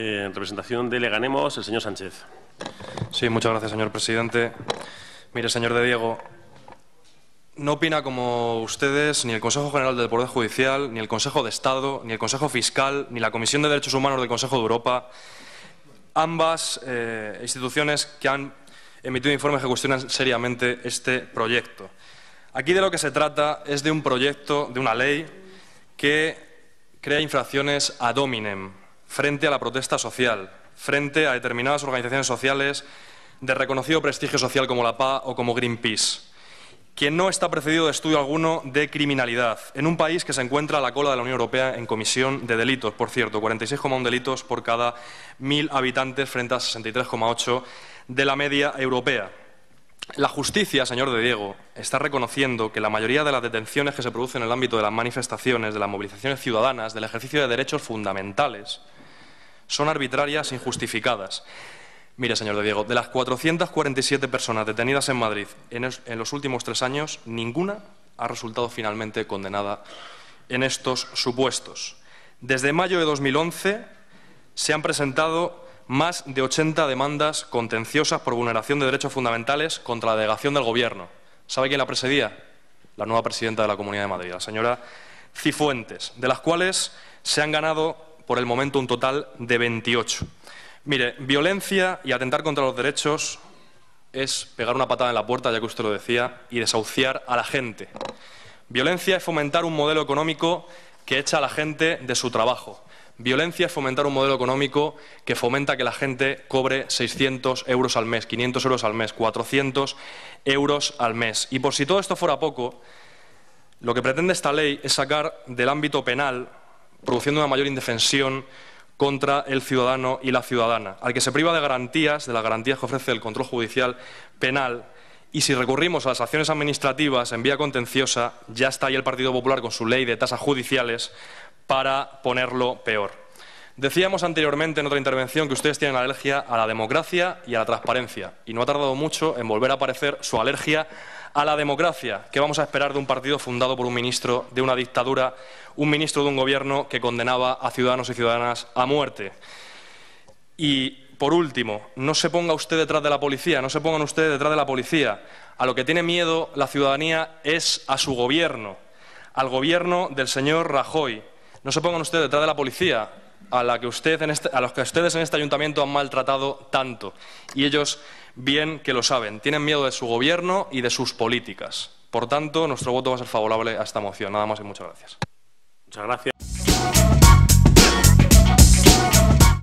en representación de Leganemos, el señor Sánchez. Sí, muchas gracias, señor presidente. Mire, señor de Diego, no opina como ustedes ni el Consejo General del Poder Judicial, ni el Consejo de Estado, ni el Consejo Fiscal, ni la Comisión de Derechos Humanos del Consejo de Europa. Ambas eh, instituciones que han emitido informes que cuestionan seriamente este proyecto. Aquí de lo que se trata es de un proyecto, de una ley, que crea infracciones ad hominem, frente a la protesta social, frente a determinadas organizaciones sociales de reconocido prestigio social como la PA o como Greenpeace, ...quien no está precedido de estudio alguno de criminalidad, en un país que se encuentra a la cola de la Unión Europea en comisión de delitos, por cierto, 46,1 delitos por cada 1.000 habitantes frente a 63,8 de la media europea. La justicia, señor de Diego, está reconociendo que la mayoría de las detenciones que se producen en el ámbito de las manifestaciones, de las movilizaciones ciudadanas, del ejercicio de derechos fundamentales, son arbitrarias injustificadas. Mire, señor de Diego, de las 447 personas detenidas en Madrid en, los últimos tres años, ninguna ha resultado finalmente condenada en estos supuestos. Desde mayo de 2011 se han presentado más de 80 demandas contenciosas por vulneración de derechos fundamentales contra la delegación del Gobierno. ¿Sabe quién la presidía? La nueva presidenta de la Comunidad de Madrid, la señora Cifuentes, de las cuales se han ganado por el momento un total de 28. Mire, violencia y atentar contra los derechos es pegar una patada en la puerta, ya que usted lo decía, y desahuciar a la gente. Violencia es fomentar un modelo económico que echa a la gente de su trabajo. Violencia es fomentar un modelo económico que fomenta que la gente cobre 600 euros al mes, 500 euros al mes, 400 euros al mes. Y por si todo esto fuera poco, lo que pretende esta ley es sacar del ámbito penal produciendo una mayor indefensión contra el ciudadano y la ciudadana, al que se priva de garantías, de las garantías que ofrece el control judicial penal. Y si recurrimos a las acciones administrativas en vía contenciosa, ya está ahí el Partido Popular con su ley de tasas judiciales para ponerlo peor. Decíamos anteriormente en otra intervención que ustedes tienen alergia a la democracia y a la transparencia, y no ha tardado mucho en volver a aparecer su alergia a la democracia. que vamos a esperar de un partido fundado por un ministro de una dictadura, un ministro de un gobierno que condenaba a ciudadanos y ciudadanas a muerte? Y, por último, no se ponga usted detrás de la policía, no se pongan ustedes detrás de la policía. A lo que tiene miedo la ciudadanía es a su gobierno, al gobierno del señor Rajoy no se pongan ustedes detrás de la policía, a, la que usted este, a los que ustedes en este ayuntamiento han maltratado tanto. Y ellos bien que lo saben. Tienen miedo de su gobierno y de sus políticas. Por tanto, nuestro voto va a ser favorable a esta moción. Nada más y muchas gracias. Muchas gracias.